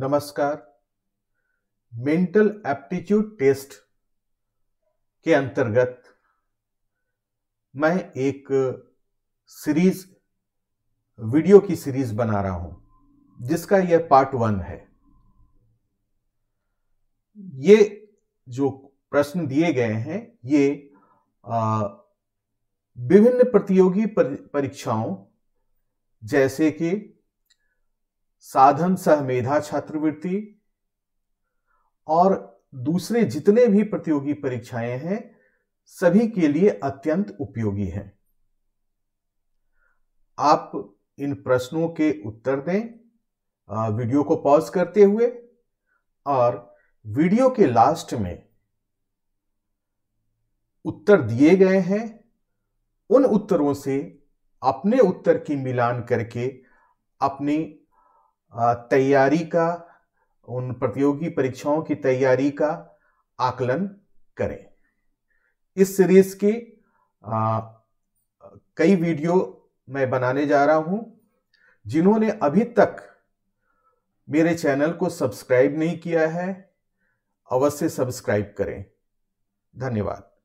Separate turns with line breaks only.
नमस्कार mental aptitude test के अंतर्गत मैं एक सीरीज वीडियो की सीरीज बना रहा हूं जिसका यह पार्ट वन है ये जो प्रश्न दिए गए हैं ये विभिन्न प्रतियोगी परीक्षाओं जैसे कि साधन सह मेधा छात्रवृत्ति और दूसरे जितने भी प्रतियोगी परीक्षाएं हैं सभी के लिए अत्यंत उपयोगी हैं आप इन प्रश्नों के उत्तर दें वीडियो को पॉज करते हुए और वीडियो के लास्ट में उत्तर दिए गए हैं उन उत्तरों से अपने उत्तर की मिलान करके अपनी तैयारी का उन प्रतियोगी परीक्षाओं की तैयारी का आकलन करें इस सीरीज की आ, कई वीडियो मैं बनाने जा रहा हूं जिन्होंने अभी तक मेरे चैनल को सब्सक्राइब नहीं किया है अवश्य सब्सक्राइब करें
धन्यवाद